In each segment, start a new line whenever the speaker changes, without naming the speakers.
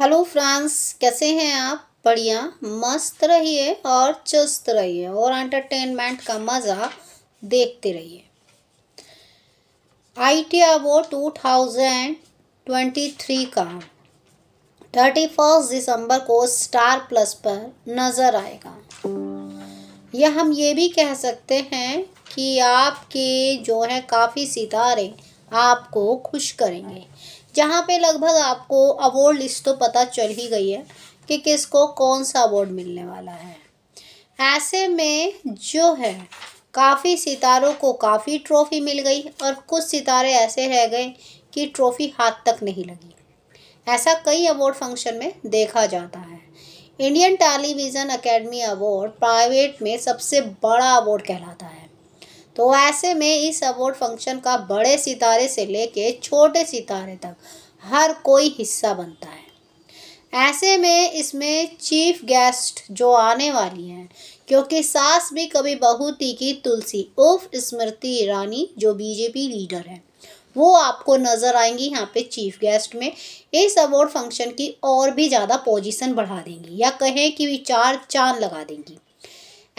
hello France कैसे हैं आप बढ़िया मस्त रहिए और चुस्त रहिए और एंटरटेनमेंट का मज़ा देखते रहिए I T award two thousand twenty three का थर्टी फर्स्ट दिसंबर को स्टार प्लस पर नज़र आएगा या हम ये भी कह सकते हैं कि आपके जो है काफ़ी सितारे आपको खुश करेंगे जहाँ पे लगभग आपको अवार्ड लिस्ट तो पता चल ही गई है कि किसको कौन सा अवार्ड मिलने वाला है ऐसे में जो है काफ़ी सितारों को काफ़ी ट्रॉफ़ी मिल गई और कुछ सितारे ऐसे रह गए कि ट्रॉफ़ी हाथ तक नहीं लगी ऐसा कई अवार्ड फंक्शन में देखा जाता है इंडियन टेलीविज़न अकेडमी अवार्ड प्राइवेट में सबसे बड़ा अवार्ड कहलाता है तो ऐसे में इस अवार्ड फंक्शन का बड़े सितारे से लेके छोटे सितारे तक हर कोई हिस्सा बनता है ऐसे में इसमें चीफ गेस्ट जो आने वाली हैं क्योंकि सास भी कभी बहू थी की तुलसी उर्फ स्मृति ईरानी जो बीजेपी लीडर है वो आपको नज़र आएंगी यहाँ पे चीफ गेस्ट में इस अवार्ड फंक्शन की और भी ज़्यादा पोजीशन बढ़ा देंगी या कहें कि चार चांद लगा देंगी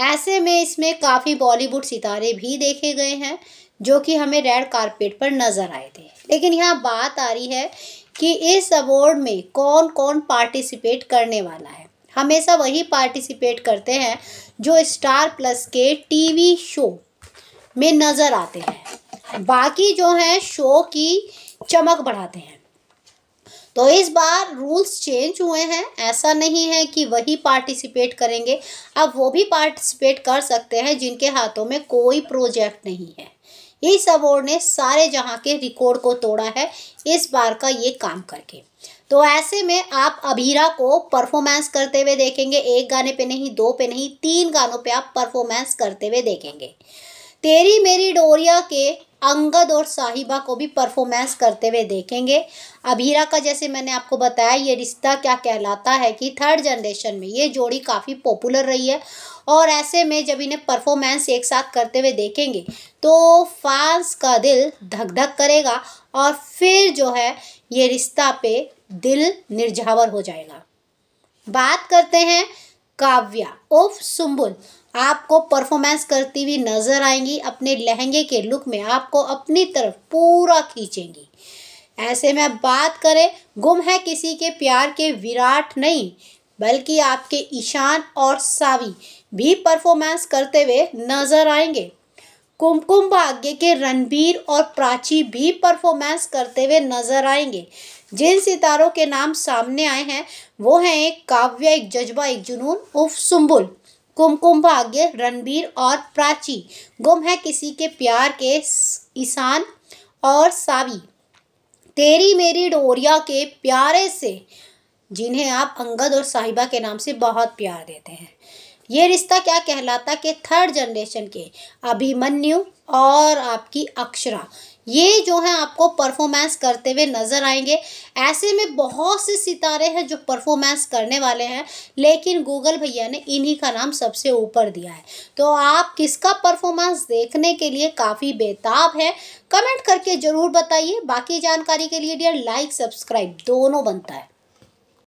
ऐसे में इसमें काफ़ी बॉलीवुड सितारे भी देखे गए हैं जो कि हमें रेड कारपेट पर नज़र आए थे लेकिन यहाँ बात आ रही है कि इस अवॉर्ड में कौन कौन पार्टिसिपेट करने वाला है हमेशा वही पार्टिसिपेट करते हैं जो स्टार प्लस के टीवी शो में नज़र आते हैं बाकी जो हैं शो की चमक बढ़ाते हैं तो इस बार रूल्स चेंज हुए हैं ऐसा नहीं है कि वही पार्टिसिपेट करेंगे अब वो भी पार्टिसिपेट कर सकते हैं जिनके हाथों में कोई प्रोजेक्ट नहीं है इस अवार्ड ने सारे जहां के रिकॉर्ड को तोड़ा है इस बार का ये काम करके तो ऐसे में आप अभीरा को परफॉर्मेंस करते हुए देखेंगे एक गाने पे नहीं दो पे नहीं तीन गानों पे आप परफॉर्मेंस करते हुए देखेंगे तेरी मेरी डोरिया के अंगद और साहिबा को भी परफॉर्मेंस करते हुए देखेंगे अबीरा का जैसे मैंने आपको बताया ये रिश्ता क्या कहलाता है कि थर्ड जनरेशन में ये जोड़ी काफ़ी पॉपुलर रही है और ऐसे में जब इन्हें परफॉर्मेंस एक साथ करते हुए देखेंगे तो फैंस का दिल धक धक करेगा और फिर जो है ये रिश्ता पे दिल निर्झावर हो जाएगा बात करते हैं काव्या उफ सुम्बुल आपको परफॉर्मेंस करती हुई नज़र आएंगी अपने लहंगे के लुक में आपको अपनी तरफ पूरा खींचेंगी ऐसे में बात करें गुम है किसी के प्यार के विराट नहीं बल्कि आपके ईशान और सावी भी परफॉर्मेंस करते हुए नज़र आएंगे कुमकुम भाग्य के रणबीर और प्राची भी परफॉर्मेंस करते हुए नजर आएंगे जिन सितारों के नाम सामने आए हैं वो हैं एक काव्य एक जज्बा एक जुनून उफ सुम्बुल कुमकुम भाग्य रणबीर और प्राची गुम है किसी के प्यार के ईशान और सावी तेरी मेरी डोरिया के प्यारे से जिन्हें आप अंगद और साहिबा के नाम से बहुत प्यार देते हैं ये रिश्ता क्या कहलाता कि थर्ड जनरेशन के अभिमन्यु और आपकी अक्षरा ये जो है आपको परफॉर्मेंस करते हुए नज़र आएंगे ऐसे में बहुत से सितारे हैं जो परफॉर्मेंस करने वाले हैं लेकिन गूगल भैया ने इन्हीं का नाम सबसे ऊपर दिया है तो आप किसका परफॉर्मेंस देखने के लिए काफ़ी बेताब है कमेंट करके ज़रूर बताइए बाकी जानकारी के लिए डियर लाइक सब्सक्राइब दोनों बनता है